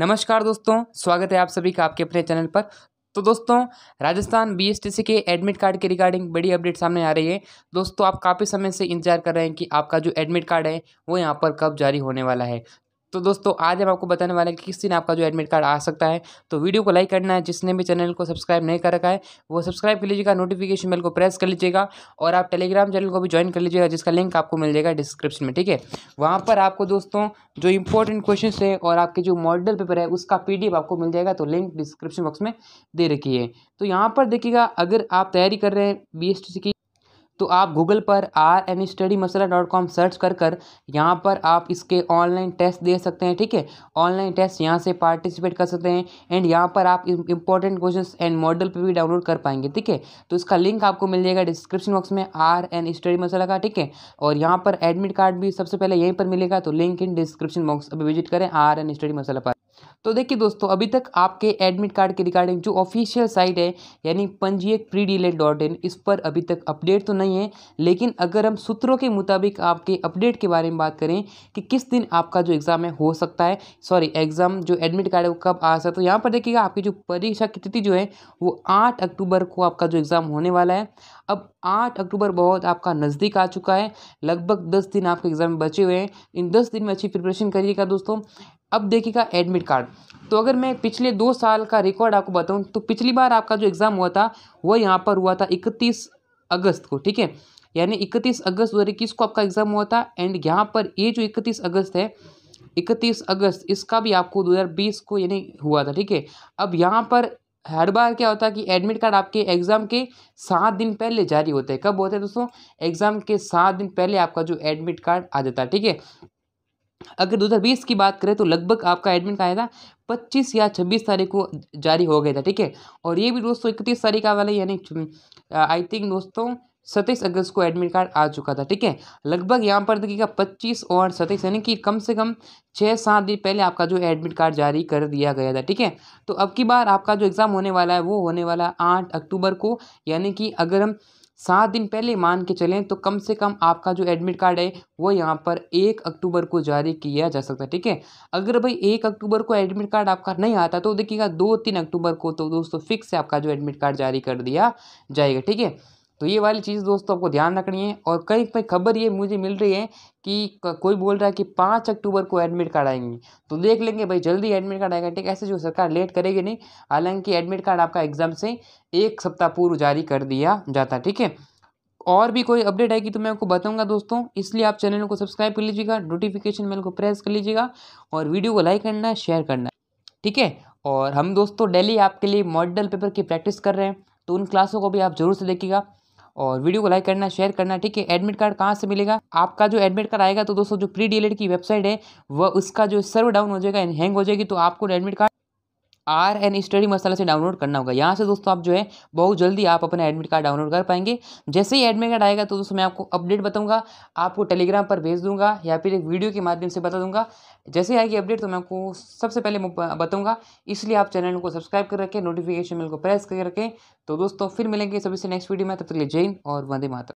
नमस्कार दोस्तों स्वागत है आप सभी का आपके अपने चैनल पर तो दोस्तों राजस्थान बीएसटीसी के एडमिट कार्ड के रिगार्डिंग बड़ी अपडेट सामने आ रही है दोस्तों आप काफ़ी समय से इंतजार कर रहे हैं कि आपका जो एडमिट कार्ड है वो यहाँ पर कब जारी होने वाला है तो दोस्तों आज हम आपको बताने वाले हैं कि किस दिन आपका जो एडमिट कार्ड आ सकता है तो वीडियो को लाइक करना है जिसने भी चैनल को सब्सक्राइब नहीं कर रखा है वो सब्सक्राइब कर लीजिएगा नोटिफिकेशन बेल को प्रेस कर लीजिएगा और आप टेलीग्राम चैनल को भी ज्वाइन कर लीजिएगा जिसका लिंक आपको मिल जाएगा डिस्क्रिप्शन में ठीक है वहाँ पर आपको दोस्तों जो इंपॉर्टेंट क्वेश्चन है और आपके जो मॉडल पेपर है उसका पी आपको मिल जाएगा तो लिंक डिस्क्रिप्शन बॉक्स में दे रखी है तो यहाँ पर देखिएगा अगर आप तैयारी कर रहे हैं बी की तो आप गूगल पर R N study Masala dot com search कर कर यहाँ पर आप इसके ऑनलाइन टेस्ट दे सकते हैं ठीक है ऑनलाइन टेस्ट यहाँ से पार्टिसिपेट कर सकते हैं एंड यहाँ पर आप इंपॉर्टेंट क्वेश्चन एंड मॉडल पर भी डाउनलोड कर पाएंगे ठीक है तो इसका लिंक आपको मिल जाएगा डिस्क्रिप्शन बॉक्स में आर एन स्टडी मसला का ठीक है और यहाँ पर एडमिट कार्ड भी सबसे पहले यहीं पर मिलेगा तो लिंक इन डिस्क्रिप्शन बॉक्स अभी विजिट करें आर एन स्टडी मसला पर तो देखिए दोस्तों अभी तक आपके एडमिट कार्ड के रिगार्डिंग जो ऑफिशियल साइट है यानी पंजीयक प्री डीलेट डॉट इन इस पर अभी तक अपडेट तो नहीं है लेकिन अगर हम सूत्रों के मुताबिक आपके अपडेट के बारे में बात करें कि किस दिन आपका जो एग्ज़ाम है हो सकता है सॉरी एग्ज़ाम जो एडमिट कार्ड है वो कब आ सकता है तो यहाँ पर देखिएगा आपकी जो परीक्षा की तिथि जो है वो आठ अक्टूबर को आपका जो एग्ज़ाम होने वाला है अब आठ अक्टूबर बहुत आपका नज़दीक आ चुका है लगभग दस दिन आपके एग्ज़ाम बचे हुए हैं इन दस दिन में अच्छी प्रिपरेशन करिएगा दोस्तों अब देखिएगा एडमिट कार्ड तो अगर मैं पिछले दो साल का रिकॉर्ड आपको बताऊं तो पिछली बार आपका जो एग्ज़ाम हुआ था वो यहाँ पर हुआ था इकतीस अगस्त को ठीक है यानी इकतीस अगस्त दो को आपका एग्ज़ाम हुआ था एंड यहाँ पर ये जो इकतीस अगस्त है इकतीस अगस्त इसका भी आपको 2020 को यानी हुआ था ठीक है अब यहाँ पर हर बार क्या होता है कि एडमिट कार्ड आपके एग्ज़ाम के सात दिन पहले जारी होते हैं कब होते हैं दोस्तों एग्ज़ाम के सात दिन पहले आपका जो एडमिट कार्ड आ जाता है ठीक है अगर 2020 की बात करें तो लगभग आपका एडमिट आया था 25 या 26 तारीख को जारी हो गया था ठीक है और ये भी दोस्तों इकतीस तारीख का वाला यानी आई थिंक दोस्तों सत्ताईस अगस्त को एडमिट कार्ड आ चुका था ठीक है लगभग यहाँ पर देखिएगा पच्चीस और सत्ताईस यानी कि कम से कम छः सात दिन पहले आपका जो एडमिट कार्ड जारी कर दिया गया था ठीक है तो अब की बार आपका जो एग्ज़ाम होने वाला है वो होने वाला है आठ अक्टूबर को यानी कि अगर हम सात दिन पहले मान के चलें तो कम से कम आपका जो एडमिट कार्ड है वो यहाँ पर एक अक्टूबर को जारी किया जा सकता है ठीक है अगर भाई एक अक्टूबर को एडमिट कार्ड आपका नहीं आता तो देखिएगा दो तीन अक्टूबर को तो दोस्तों फिक्स से आपका जो एडमिट कार्ड जारी कर दिया जाएगा ठीक है तो ये वाली चीज़ दोस्तों आपको ध्यान रखनी है और कहीं पे खबर ये मुझे मिल रही है कि कोई बोल रहा है कि पाँच अक्टूबर को एडमिट कार्ड आएंगे तो देख लेंगे भाई जल्दी एडमिट कार्ड आएगा ठीक ऐसे जो सरकार लेट करेगी नहीं हालांकि एडमिट कार्ड आपका एग्ज़ाम से एक सप्ताह पूर्व जारी कर दिया जाता ठीक है और भी कोई अपडेट आएगी तो मैं आपको बताऊंगा दोस्तों इसलिए आप चैनल को सब्सक्राइब कर लीजिएगा नोटिफिकेशन मेल को प्रेस कर लीजिएगा और वीडियो को लाइक करना शेयर करना ठीक है और हम दोस्तों डेली आपके लिए मॉडल पेपर की प्रैक्टिस कर रहे हैं तो उन क्लासों को भी आप जरूर से देखिएगा और वीडियो को लाइक करना शेयर करना ठीक है एडमिट कार्ड कहाँ से मिलेगा आपका जो एडमिट कार्ड आएगा तो दोस्तों जो प्री डी की वेबसाइट है वह उसका जो सर्व डाउन हो जाएगा हैंग हो जाएगी तो आपको admit card R N study Masala से डाउनलोड करना होगा यहाँ से दोस्तों आप जो है बहुत जल्दी आप अपना एडमिट कार्ड डाउनलोड कर पाएंगे जैसे ही एडमिट कार्ड आएगा तो दोस्तों मैं आपको अपडेट बताऊँगा आपको टेलीग्राम पर भेज दूंगा या फिर एक वीडियो के माध्यम से बता दूंगा जैसे आएगी अपडेट तो मैं आपको सबसे पहले बताऊँगा इसलिए आप चैनल को सब्सक्राइब कर रखें नोटिफिकेशन बेल को प्रेस कर रखें तो दोस्तों फिर मिलेंगे सभी से नेक्स्ट वीडियो में तब तक ले जैन और वंदे मातरम